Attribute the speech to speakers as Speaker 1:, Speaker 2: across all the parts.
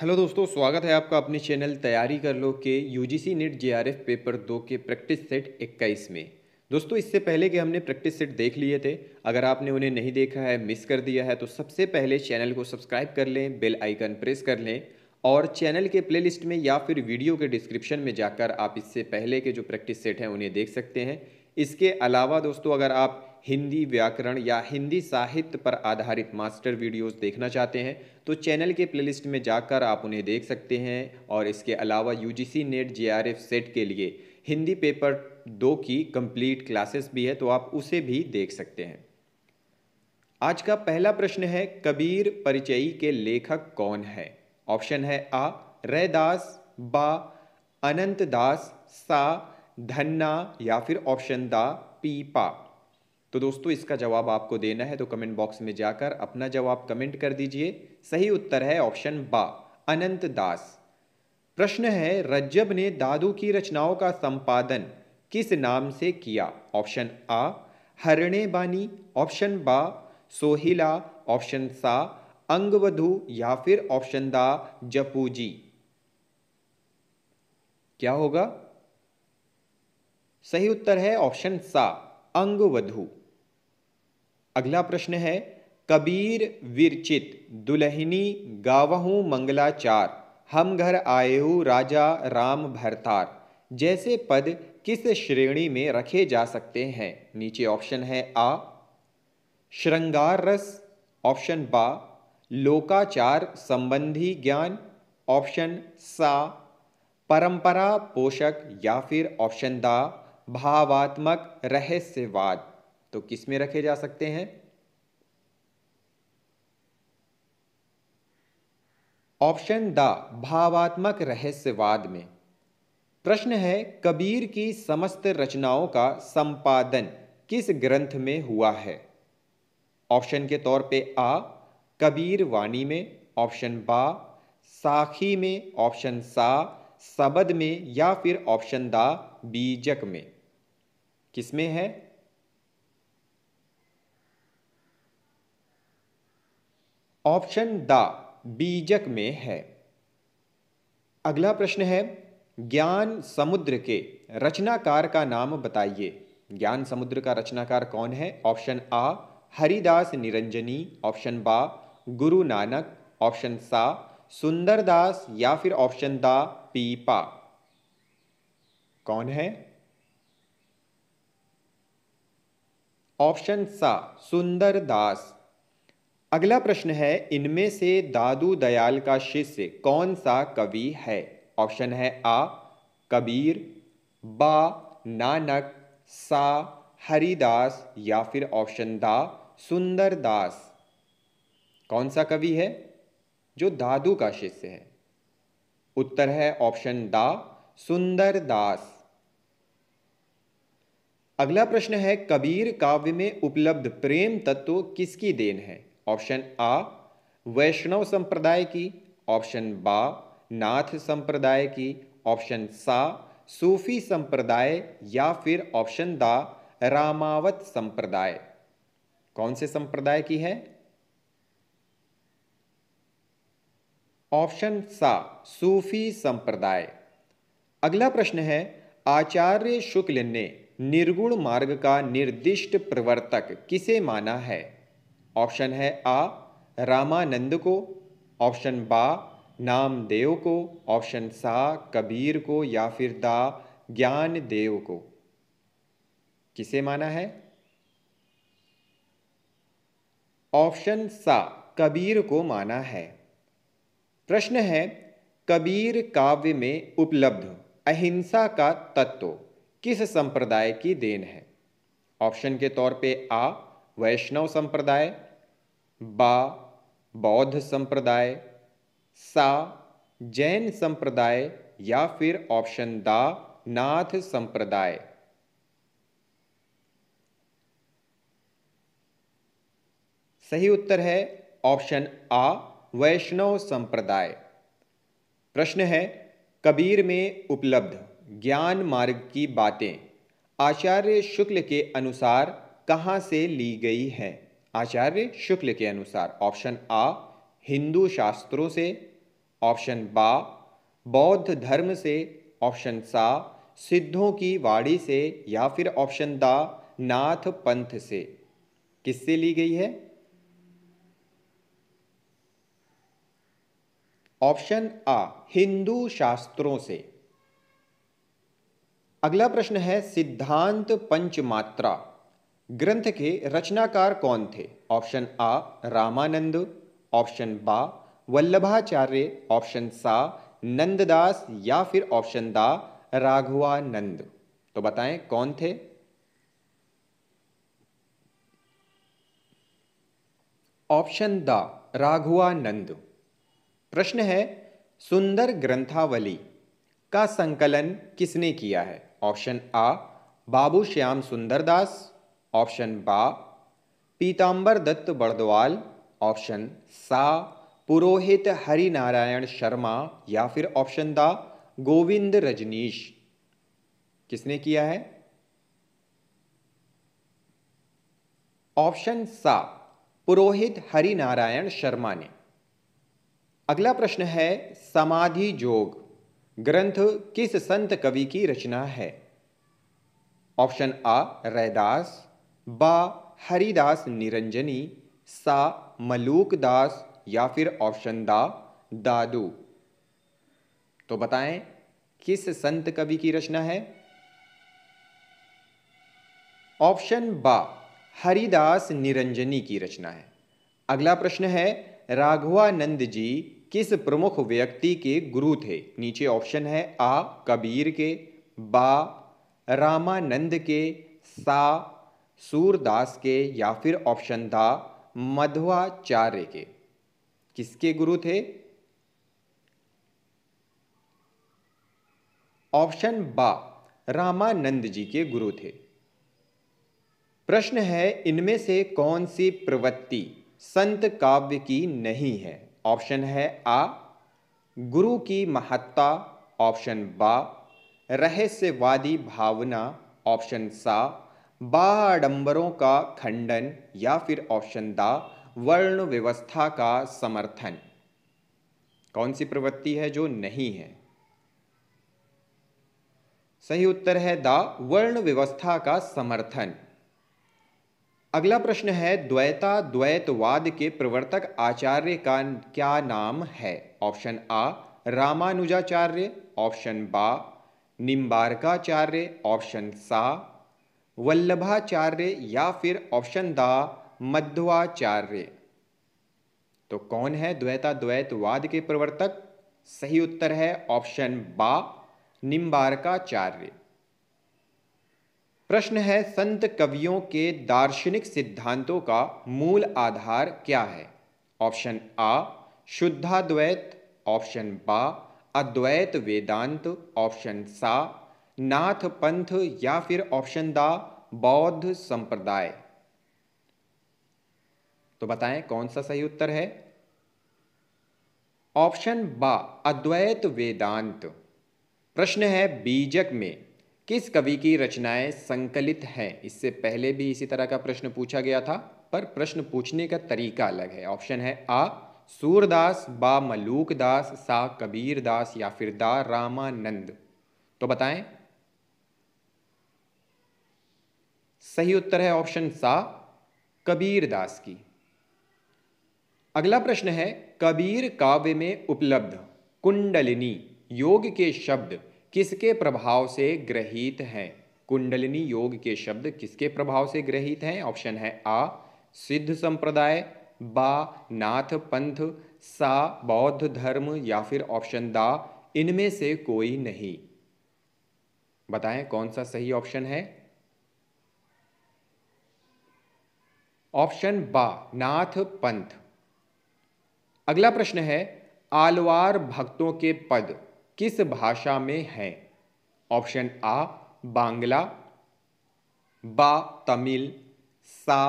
Speaker 1: hello दोस्तों स्वागत है आपका अपने चैनल तैयारी कर लो के यूजीसी नेट जीआरएफ पेपर दो के प्रैक्टिस सेट 21 में दोस्तों इससे पहले कि हमने प्रैक्टिस सेट देख लिए थे अगर आपने उन्हें नहीं देखा है मिस कर दिया है तो सबसे पहले चैनल को सब्सक्राइब कर लें बेल आइकन प्रेस कर लें और चैनल के प्ले में या फिर वीडियो के डिस्क्रिप्शन में जाकर आप इससे पहले के जो प्रैक्टिस सेट हैं उन्हें देख सकते हैं इसके अलावा दोस्तों अगर आप हिंदी व्याकरण या हिंदी साहित्य पर आधारित मास्टर वीडियोस देखना चाहते हैं तो चैनल के प्लेलिस्ट में जाकर आप उन्हें देख सकते हैं और इसके अलावा U G NET J SET के लिए हिंदी पेपर दो की कंप्लीट क्लासेस भी है तो आप उसे भी देख सकते हैं आज का पहला प्रश्न है कबीर परिचयी के लेखक कौन है ऑप्शन है आ रैदास बा अनंत दास सा धन्ना या फिर ऑप्शन दा पीपा तो दोस्तों इसका जवाब आपको देना है तो कमेंट बॉक्स में जाकर अपना जवाब कमेंट कर दीजिए सही उत्तर है ऑप्शन बा अनंत दास प्रश्न है रज्जब ने दादू की रचनाओं का संपादन किस नाम से किया ऑप्शन आ हरणे बानी ऑप्शन बा सोहिला ऑप्शन सा अंगवधु या फिर ऑप्शन दा जपूजी क्या होगा सही उत्तर है ऑप्शन सा अंगवधु अगला प्रश्न है कबीर विरचित दुलहिनी गावहू मंगलाचार हम घर आएहू राजा राम भरतार जैसे पद किस श्रेणी में रखे जा सकते हैं नीचे ऑप्शन है आ श्रृंगार रस ऑप्शन बा लोकाचार संबंधी ज्ञान ऑप्शन सा परंपरा पोषक या फिर ऑप्शन दा भावात्मक रहस्यवाद तो किस में रखे जा सकते हैं ऑप्शन द भावात्मक रहस्यवाद में प्रश्न है कबीर की समस्त रचनाओं का संपादन किस ग्रंथ में हुआ है ऑप्शन के तौर पे आ कबीर वाणी में ऑप्शन बा साखी में ऑप्शन सा सबद में या फिर ऑप्शन दा बीजक में किसमें है ऑप्शन द बीजक में है अगला प्रश्न है ज्ञान समुद्र के रचनाकार का नाम बताइए ज्ञान समुद्र का रचनाकार कौन है ऑप्शन आ हरिदास निरंजनी ऑप्शन बा गुरु नानक ऑप्शन सा सुंदरदास या फिर ऑप्शन द पीपा कौन है ऑप्शन सा सुंदरदास अगला प्रश्न है इनमें से दादू दयाल का शिष्य कौन सा कवि है ऑप्शन है आ कबीर बा नानक सा हरिदास या फिर ऑप्शन दा सुंदर दास कौन सा कवि है जो दादू का शिष्य है उत्तर है ऑप्शन दा सुंदर दास अगला प्रश्न है कबीर काव्य में उपलब्ध प्रेम तत्व किसकी देन है ऑप्शन आ वैष्णव संप्रदाय की ऑप्शन बा नाथ संप्रदाय की ऑप्शन सा सूफी संप्रदाय या फिर ऑप्शन दा रामावत संप्रदाय कौन से संप्रदाय की है ऑप्शन सा सूफी संप्रदाय अगला प्रश्न है आचार्य शुक्ल ने निर्गुण मार्ग का निर्दिष्ट प्रवर्तक किसे माना है ऑप्शन है आ रामानंद को ऑप्शन बा नामदेव को ऑप्शन सा कबीर को या फिर दा ज्ञान देव को किसे माना है ऑप्शन सा कबीर को माना है प्रश्न है कबीर काव्य में उपलब्ध अहिंसा का तत्व किस संप्रदाय की देन है ऑप्शन के तौर पे आ वैष्णव संप्रदाय बा बौद्ध संप्रदाय सा जैन संप्रदाय या फिर ऑप्शन दा नाथ संप्रदाय सही उत्तर है ऑप्शन आ वैष्णव संप्रदाय प्रश्न है कबीर में उपलब्ध ज्ञान मार्ग की बातें आचार्य शुक्ल के अनुसार कहाँ से ली गई है आचार्य शुक्ल के अनुसार ऑप्शन आ हिंदू शास्त्रों से ऑप्शन बा बौद्ध धर्म से ऑप्शन सा सिद्धों की वाणी से या फिर ऑप्शन दा नाथ पंथ से किससे ली गई है ऑप्शन आ हिंदू शास्त्रों से अगला प्रश्न है सिद्धांत पंचमात्रा ग्रंथ के रचनाकार कौन थे ऑप्शन आ रामानंद ऑप्शन बा वल्लभाचार्य ऑप्शन सा नंददास या फिर ऑप्शन दा राघवानंद तो बताएं कौन थे ऑप्शन द राघुआनंद प्रश्न है सुंदर ग्रंथावली का संकलन किसने किया है ऑप्शन आ बाबू श्याम सुंदरदास ऑप्शन बा पीताम्बर दत्त बर्दवाल ऑप्शन सा पुरोहित हरि नारायण शर्मा या फिर ऑप्शन दा गोविंद रजनीश किसने किया है ऑप्शन सा पुरोहित हरि नारायण शर्मा ने अगला प्रश्न है समाधि जोग ग्रंथ किस संत कवि की रचना है ऑप्शन आ रैदास बा हरिदास निरंजनी सा मलूक दास या फिर ऑप्शन दा दादू तो बताएं किस संत कवि की रचना है ऑप्शन बा हरिदास निरंजनी की रचना है अगला प्रश्न है राघवानंद जी किस प्रमुख व्यक्ति के गुरु थे नीचे ऑप्शन है आ कबीर के बा रामानंद के सा सूरदास के या फिर ऑप्शन था मध्वाचार्य के किसके गुरु थे ऑप्शन बा रामानंद जी के गुरु थे प्रश्न है इनमें से कौन सी प्रवृत्ति संत काव्य की नहीं है ऑप्शन है आ गुरु की महत्ता ऑप्शन बा रहस्यवादी भावना ऑप्शन सा बाडंबरों का खंडन या फिर ऑप्शन द वर्ण व्यवस्था का समर्थन कौन सी प्रवृत्ति है जो नहीं है सही उत्तर है द वर्ण व्यवस्था का समर्थन अगला प्रश्न है द्वैता द्वैतवाद के प्रवर्तक आचार्य का क्या नाम है ऑप्शन आ रामानुजाचार्य ऑप्शन बा निम्बारकाचार्य ऑप्शन सा वल्लभाचार्य या फिर ऑप्शन द मध्वाचार्य तो कौन है द्वैता द्वैतवाद के प्रवर्तक सही उत्तर है ऑप्शन बा निम्बारकाचार्य प्रश्न है संत कवियों के दार्शनिक सिद्धांतों का मूल आधार क्या है ऑप्शन आ शुद्धाद्वैत ऑप्शन बा अद्वैत वेदांत ऑप्शन सा नाथ पंथ या फिर ऑप्शन द बौद्ध संप्रदाय तो बताएं कौन सा सही उत्तर है ऑप्शन ब अद्वैत वेदांत प्रश्न है बीजक में किस कवि की रचनाएं संकलित हैं इससे पहले भी इसी तरह का प्रश्न पूछा गया था पर प्रश्न पूछने का तरीका अलग है ऑप्शन है आ सूरदास बा मलूक दास सा कबीर दास या फिर दा रामानंद तो बताएं सही उत्तर है ऑप्शन सा कबीर दास की अगला प्रश्न है कबीर काव्य में उपलब्ध कुंडलिनी योग के शब्द किसके प्रभाव से ग्रहित हैं कुंडलिनी योग के शब्द किसके प्रभाव से ग्रहित हैं ऑप्शन है आ सिद्ध संप्रदाय बा नाथ पंथ सा बौद्ध धर्म या फिर ऑप्शन दा इनमें से कोई नहीं बताएं कौन सा सही ऑप्शन है ऑप्शन बा नाथ पंथ अगला प्रश्न है आलवार भक्तों के पद किस भाषा में हैं ऑप्शन आ बांग्ला बा तमिल सा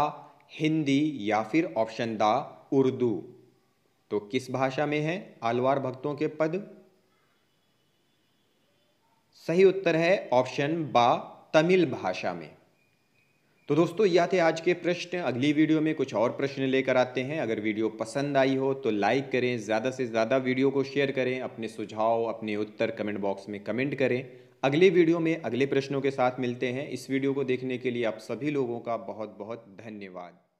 Speaker 1: हिंदी या फिर ऑप्शन दा उर्दू तो किस भाषा में है आलवार भक्तों के पद सही उत्तर है ऑप्शन बा तमिल भाषा में तो दोस्तों यह थे आज के प्रश्न अगली वीडियो में कुछ और प्रश्न लेकर आते हैं अगर वीडियो पसंद आई हो तो लाइक करें ज़्यादा से ज़्यादा वीडियो को शेयर करें अपने सुझाव अपने उत्तर कमेंट बॉक्स में कमेंट करें अगले वीडियो में अगले प्रश्नों के साथ मिलते हैं इस वीडियो को देखने के लिए आप सभी लोगों का बहुत बहुत धन्यवाद